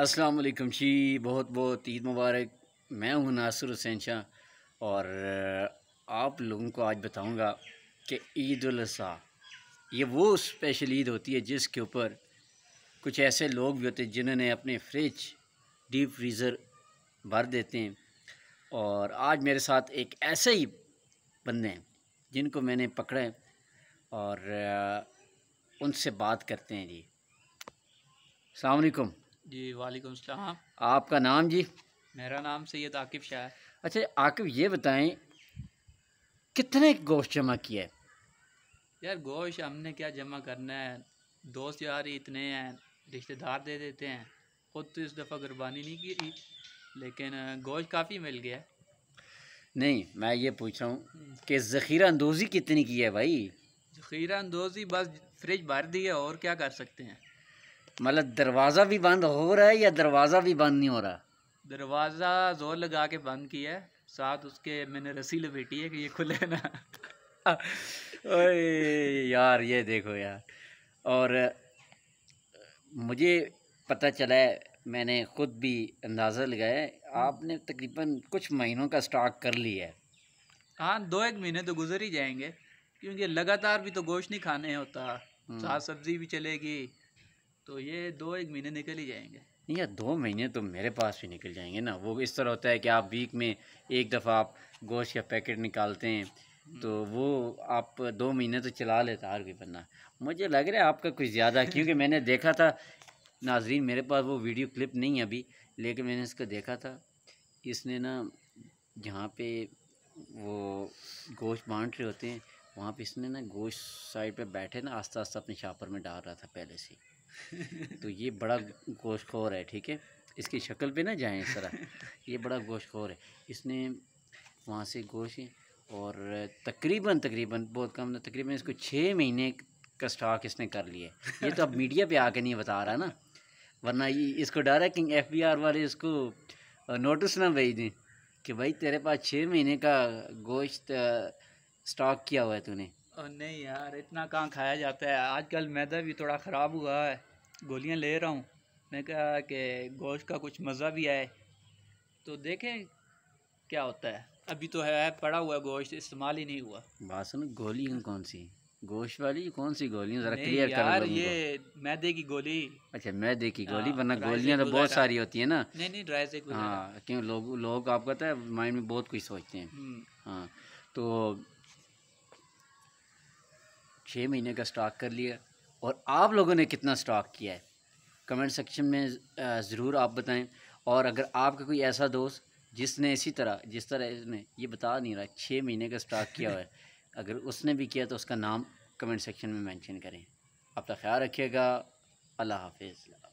अस्सलाम वालेकुम जी बहुत बहुत ईद मुबारक मैं हूँ नासिर हुसैन शाह और आप लोगों को आज बताऊंगा कि ईद अजी ये वो स्पेशल ईद होती है जिसके ऊपर कुछ ऐसे लोग भी होते हैं जिन्होंने अपने फ्रिज डीप फ्रीज़र भर देते हैं और आज मेरे साथ एक ऐसे ही बंदे हैं जिनको मैंने पकड़ा है और उनसे बात करते हैं जी अलकुम जी वालेकुम सलाम आपका नाम जी मेरा नाम सैयद आकिब शाह है अच्छा आकिब ये बताएं कितने गोश्त जमा किया है यार गोश्त हमने क्या जमा करना है दोस्त यार इतने हैं रिश्तेदार दे देते हैं खुद तो इस दफ़ा कुर्बानी नहीं की थी लेकिन गोश्त काफ़ी मिल गया नहीं मैं ये पूछ रहा हूँ हम्म। कि ज़ख़ीरा अंदोज़ी कितनी की है भाई ज़ख़ीरा अंदोज़ी बस फ्रिज भर दी है और क्या कर सकते हैं मतलब दरवाज़ा भी बंद हो रहा है या दरवाज़ा भी बंद नहीं हो रहा दरवाज़ा जोर लगा के बंद किया है साथ उसके मैंने रस्सी लपेटी है कि ये खुले ना ओए यार ये देखो यार और मुझे पता चला है मैंने ख़ुद भी अंदाज़ा लगाया आपने तकरीबन कुछ महीनों का स्टॉक कर लिया है हाँ दो एक महीने तो गुजर ही जाएंगे क्योंकि लगातार भी तो गोश्त नहीं खाने होता हम्म। साथ सब्ज़ी भी चलेगी तो ये दो एक महीने निकल ही जाएंगे या दो महीने तो मेरे पास भी निकल जाएंगे ना वो इस तरह होता है कि आप वीक में एक दफ़ा आप गोश्त का पैकेट निकालते हैं तो वो आप दो महीने तो चला लेता हर कोई बंदा मुझे लग रहा है आपका कुछ ज़्यादा क्योंकि मैंने देखा था नाजरीन मेरे पास वो वीडियो क्लिप नहीं है अभी लेकिन मैंने इसको देखा था इसने ना जहाँ पे वो गोश्त बांट रहे होते हैं वहाँ पे इसने ना गोश साइड पे बैठे ना आस्ता आस्ता अपने छापर में डाल रहा था पहले से तो ये बड़ा गोश्तखोर है ठीक है इसकी शक्ल पे ना इस तरह ये बड़ा गोश्तखोर है इसने वहाँ से गोश और तकरीबन तकरीबन बहुत कम ना तकरीबन इसको छः महीने का स्टॉक इसने कर लिया ये तो अब मीडिया पर आके नहीं बता रहा ना वरना ये इसको डर है कि एफ वाले इसको नोटिस ना भेज दें कि भाई तेरे पास छः महीने का गोश्त स्टॉक किया हुआ है तूने नहीं यार इतना कहाँ खाया जाता है आजकल मैदा भी थोड़ा ख़राब हुआ है गोलियाँ ले रहा हूँ मैं कहा कि गोश्त का कुछ मज़ा भी आए तो देखें क्या होता है अभी तो है पड़ा हुआ गोश्त इस्तेमाल ही नहीं हुआ बात सुनो गोलियाँ कौन सी गोश्त वाली कौन सी गोलियाँ ज़रा क्लियर कर यार ये मैदे की गोली अच्छा मैदे की हाँ, गोली वरना गोलियाँ तो बहुत सारी होती है ना नहीं नहीं ड्राई से हाँ क्यों लोग लोग कहते हैं माइंड में बहुत कुछ सोचते हैं हम्म। हाँ तो छः महीने का स्टॉक कर लिया और आप लोगों ने कितना स्टॉक किया है कमेंट सेक्शन में ज़रूर आप बताएं और अगर आपका कोई ऐसा दोस्त जिसने इसी तरह जिस तरह इसने ये बता नहीं रहा छः महीने का स्टॉक किया हुआ है अगर उसने भी किया तो उसका नाम कमेंट सेक्शन में मेंशन करें अपना ख्याल रखिएगा अल्लाह हाफिज़